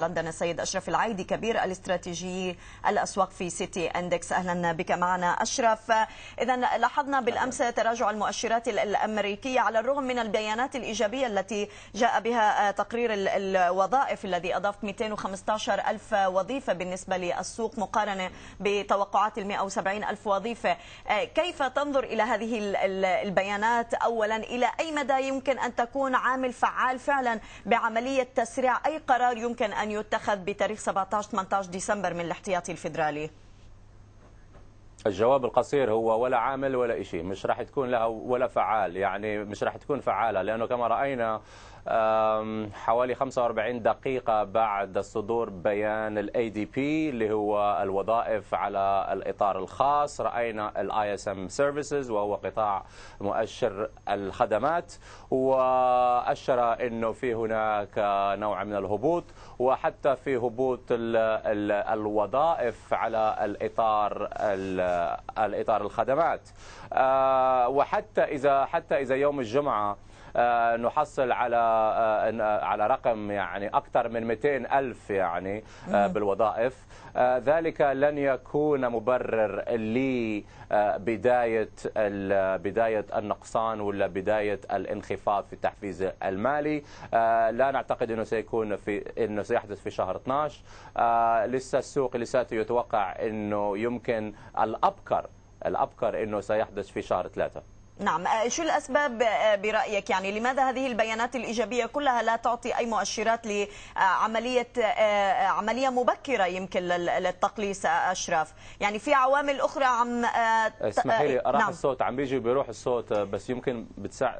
لندن السيد أشرف العيدي كبير الاستراتيجي الأسواق في سيتي أندكس أهلا بك معنا أشرف إذا لاحظنا بالأمس تراجع المؤشرات الأمريكية على الرغم من البيانات الإيجابية التي جاء بها آه، تقرير الوظائف الذي أضاف 215 ألف وظيفة بالنسبة للسوق مقارنة بتوقعات ال 170 ألف وظيفة آه، كيف تنظر إلى هذه البيانات أولا إلى أي مدى يمكن أن تكون عامل فعال فعلا بعملية تسريع أي قرار يمكن أن يتخذ بتاريخ 17 18 ديسمبر من الاحتياطي الفيدرالي الجواب القصير هو ولا عامل ولا شيء مش راح تكون لها ولا فعال يعني مش راح تكون فعالة لأنه كما رأينا حوالي 45 دقيقة بعد صدور بيان الاي دي بي اللي هو الوظائف على الإطار الخاص رأينا الاي اس ام سيرفيسز وهو قطاع مؤشر الخدمات وأشر أنه في هناك نوع من الهبوط وحتى في هبوط الوظائف على الإطار آه، الإطار الخدمات آه، وحتى إذا حتى إذا يوم الجمعة آه، نحصل على آه، على رقم يعني اكثر من 200 الف يعني آه، بالوظائف ذلك لن يكون مبرر لبدايه بدايه النقصان ولا بدايه الانخفاض في التحفيز المالي لا نعتقد انه سيكون في انه سيحدث في شهر 12 لسه السوق لساته يتوقع انه يمكن الابكر الابكر انه سيحدث في شهر ثلاثة نعم آه، شو الأسباب آه، برأيك يعني لماذا هذه البيانات الإيجابية كلها لا تعطي أي مؤشرات لعملية آه، عملية مبكرة يمكن للتقليص أشرف يعني في عوامل أخرى عم إيه، اسمحي لي إيه، راح نعم. الصوت عم بيجي وبيروح الصوت بس يمكن بتسع...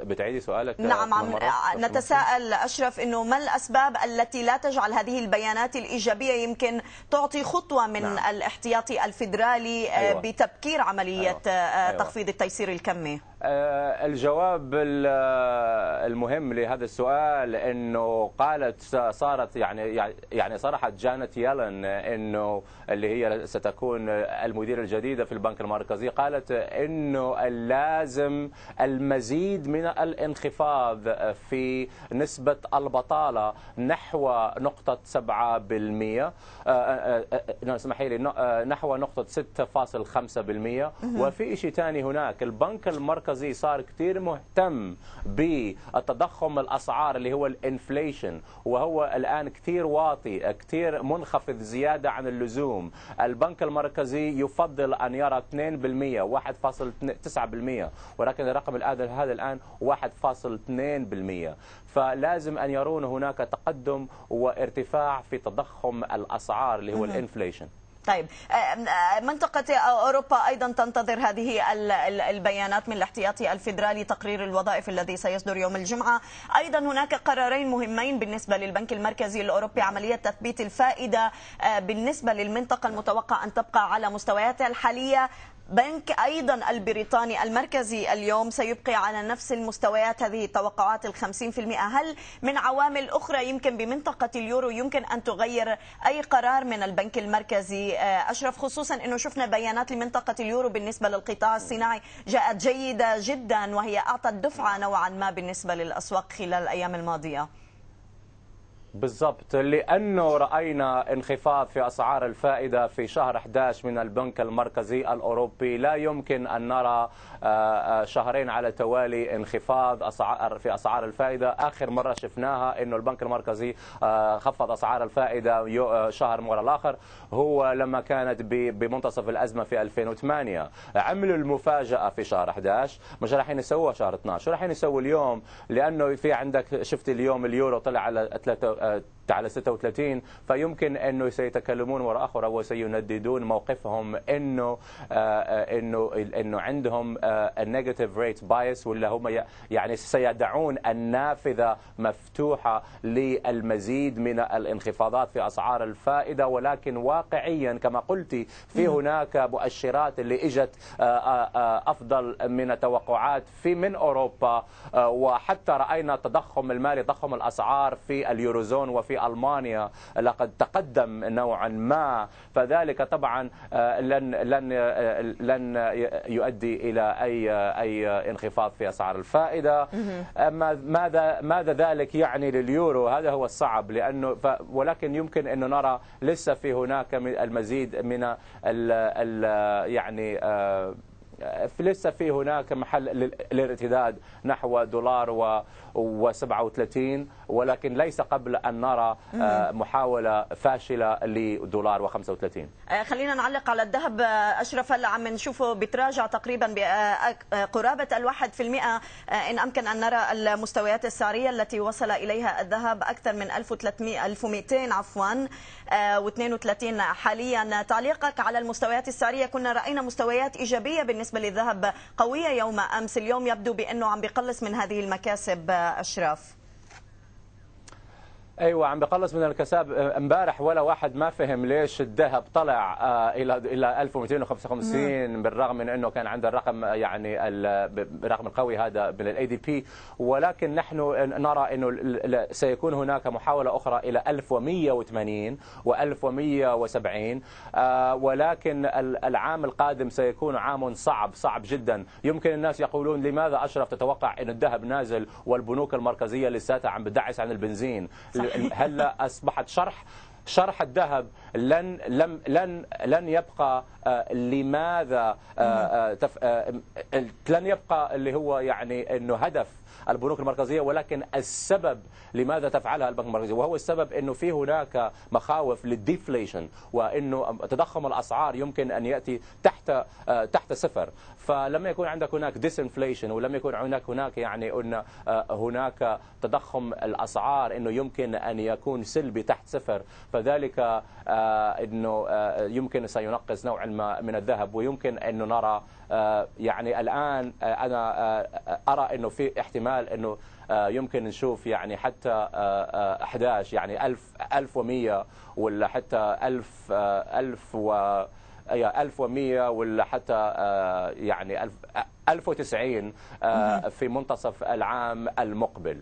بتعيدي سؤالك نعم عم نتساءل أشرف أنه ما الأسباب التي لا تجعل هذه البيانات الإيجابية يمكن تعطي خطوة من نعم. الاحتياطي الفيدرالي أيوة. بتبكير عملية أيوة. أيوة. تخفيض التيسير Ciro il Cammè. آه، الجواب آه، المهم لهذا السؤال انه قالت صارت يعني-, يعني يعني صرحت جانت يلن انه اللي هي ستكون المديره الجديده في البنك المركزي قالت انه اللازم المزيد من الانخفاض في نسبه البطاله نحو نقطه 7% آه، اسمحي لي نحو نقطه 6.5% وفي شيء ثاني هناك البنك المركزي المركزي صار كتير مهتم بالتضخم الأسعار اللي هو الانفليشن وهو الآن كتير واطي كتير منخفض زيادة عن اللزوم البنك المركزي يفضل أن يرى 2% 1.9% ولكن الرقم الآن هذا الآن 1.2% فلازم أن يرون هناك تقدم وارتفاع في تضخم الأسعار اللي هو الانفليشن طيب منطقة أوروبا أيضا تنتظر هذه البيانات من الاحتياطي الفيدرالي تقرير الوظائف الذي سيصدر يوم الجمعة أيضا هناك قرارين مهمين بالنسبة للبنك المركزي الأوروبي عملية تثبيت الفائدة آه، بالنسبة للمنطقة المتوقع أن تبقى على مستوياتها الحالية بنك أيضا البريطاني المركزي اليوم سيبقي على نفس المستويات هذه التوقعات ال 50% هل من عوامل أخرى يمكن بمنطقة اليورو يمكن أن تغير أي قرار من البنك المركزي آه، أشرف خصوصا أنه شفنا بيانات لمنطقة اليورو بالنسبة للقطاع الصناعي جاءت جيدة جدا وهي أعطت دفعة نوعا ما بالنسبة للأسواق خلال الأيام الماضية بالضبط لانه راينا انخفاض في اسعار الفائده في شهر 11 من البنك المركزي الاوروبي لا يمكن ان نرى آه، آه، شهرين على توالي انخفاض اسعار في اسعار الفائده اخر مره شفناها انه البنك المركزي آه، خفض اسعار الفائده شهر ورا الاخر هو لما كانت بمنتصف الازمه في 2008 عملوا المفاجاه في شهر 11 مش رايحين يسووها شهر 12 رايحين يسووا اليوم لانه في عندك شفت اليوم اليورو طلع على 3 Uh. على 36 فيمكن انه سيتكلمون وراء اخرى وسينددون موقفهم انه آه، آه، انه انه عندهم النيجاتيف ريت بايس ولا هم يعني سيدعون النافذه مفتوحه للمزيد من الانخفاضات في اسعار الفائده ولكن واقعيا كما قلت في هناك مؤشرات اللي اجت آه، افضل من التوقعات في من اوروبا وحتى راينا التضخم المالي تضخم الاسعار في اليوروزون وفي المانيا لقد تقدم نوعا ما فذلك طبعا آه، لن لن آه، لن يؤدي الى اي آه، اي انخفاض في اسعار الفائده اما ماذا ماذا ذلك يعني لليورو هذا هو الصعب لانه ولكن يمكن انه نرى لسه في هناك المزيد من ال ال يعني لسه في هناك محل للارتداد نحو دولار و37 ولكن ليس قبل أن نرى آه، محاولة فاشلة لدولار و35 آه، خلينا نعلق على الذهب آه، أشرف هلا عم نشوفه بتراجع تقريبا بقرابة ال 1% إن أمكن أن نرى المستويات السعرية التي وصل إليها الذهب أكثر من 1300 1200 عفوا و32 حاليا تعليقك على المستويات السعرية كنا رأينا مستويات إيجابية بالنسبة بالنسبة للذهب قوية يوم أمس اليوم يبدو بأنه عم بيقلص من هذه المكاسب أشراف ايوه عم بقلص من الكساب امبارح ولا واحد ما فهم ليش الذهب طلع آه، الى الى 1255 بالرغم من انه كان عنده الرقم يعني الرقم القوي هذا من الاي دي بي ولكن نحن نرى انه سيكون هناك محاوله اخرى الى 1180 و1170 آه، ولكن العام القادم سيكون عام صعب صعب جدا يمكن الناس يقولون لماذا اشرف تتوقع ان الذهب نازل والبنوك المركزيه لساتها عم بتدعس عن البنزين صحيح. هلا اصبحت شرح شرح الذهب لن لم لن لن يبقى آه، لماذا آه، آه، لن يبقى اللي هو يعني انه هدف البنوك المركزية ولكن السبب لماذا تفعلها البنك المركزي وهو السبب أنه في هناك مخاوف للديفليشن وأنه تضخم الأسعار يمكن أن يأتي تحت آه، تحت صفر فلم يكون عندك هناك ديسنفليشن ولم يكون هناك هناك يعني أن آه، هناك تضخم الأسعار أنه يمكن أن يكون سلبي تحت صفر فذلك آه، أنه يمكن سينقص نوعا ما من الذهب ويمكن أنه نرى يعني الآن أنا أرى أنه في احتمال احتمال انه آه، يمكن نشوف يعني حتى 11 آه، آه، يعني 1000 1100 ولا حتى 1000 1000 و 1100 ولا حتى يعني 1090 في منتصف العام المقبل